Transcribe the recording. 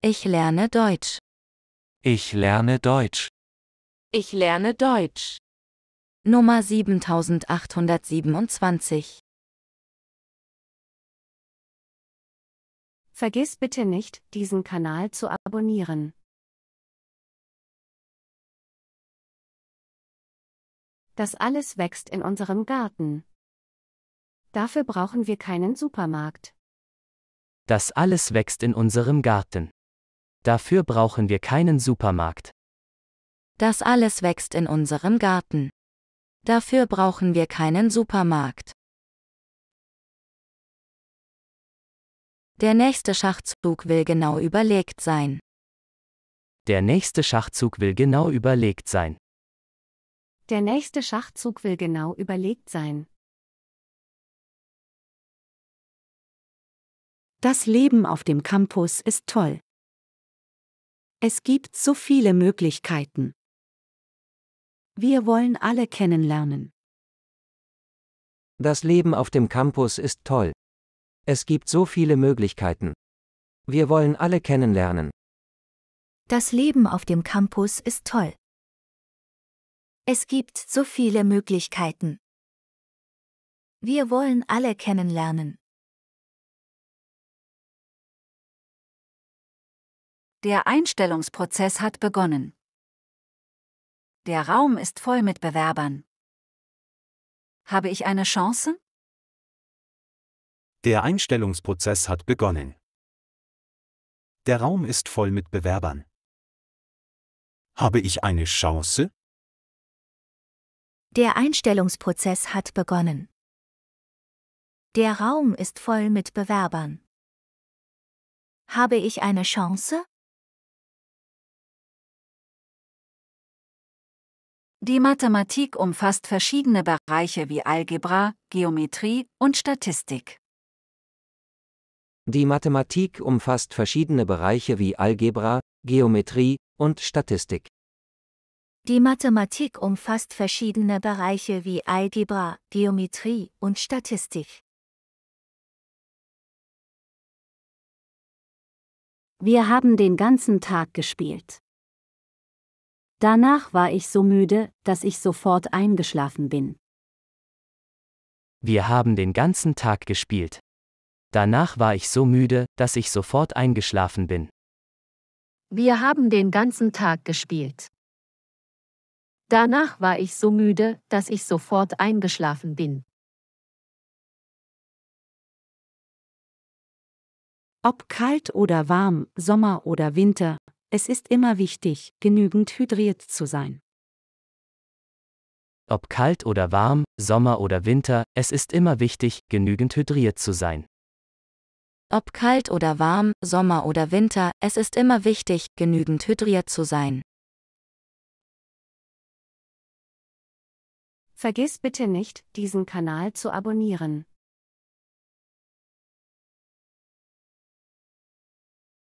Ich lerne Deutsch. Ich lerne Deutsch. Ich lerne Deutsch. Nummer 7827. Vergiss bitte nicht, diesen Kanal zu abonnieren. Das alles wächst in unserem Garten. Dafür brauchen wir keinen Supermarkt. Das alles wächst in unserem Garten. Dafür brauchen wir keinen Supermarkt. Das alles wächst in unserem Garten. Dafür brauchen wir keinen Supermarkt. Der nächste Schachzug will genau überlegt sein. Der nächste Schachzug will genau überlegt sein. Der nächste Schachzug will genau überlegt sein. Das Leben auf dem Campus ist toll. Es gibt so viele Möglichkeiten. Wir wollen alle kennenlernen. Das Leben auf dem Campus ist toll. Es gibt so viele Möglichkeiten. Wir wollen alle kennenlernen. Das Leben auf dem Campus ist toll. Es gibt so viele Möglichkeiten. Wir wollen alle kennenlernen. Der Einstellungsprozess hat begonnen. Der Raum ist voll mit Bewerbern. Habe ich eine Chance? Der Einstellungsprozess hat begonnen. Der Raum ist voll mit Bewerbern. Habe ich eine Chance? Der Einstellungsprozess hat begonnen. Der Raum ist voll mit Bewerbern. Habe ich eine Chance? Die Mathematik umfasst verschiedene Bereiche wie Algebra, Geometrie und Statistik. Die Mathematik umfasst verschiedene Bereiche wie Algebra, Geometrie und Statistik. Die Mathematik umfasst verschiedene Bereiche wie Algebra, Geometrie und Statistik. Wir haben den ganzen Tag gespielt. Danach war ich so müde, dass ich sofort eingeschlafen bin. Wir haben den ganzen Tag gespielt. Danach war ich so müde, dass ich sofort eingeschlafen bin. Wir haben den ganzen Tag gespielt. Danach war ich so müde, dass ich sofort eingeschlafen bin. Ob kalt oder warm, Sommer oder Winter, es ist immer wichtig, genügend hydriert zu sein. Ob kalt oder warm, Sommer oder Winter, es ist immer wichtig, genügend hydriert zu sein. Ob kalt oder warm, Sommer oder Winter, es ist immer wichtig, genügend hydriert zu sein. Vergiss bitte nicht, diesen Kanal zu abonnieren.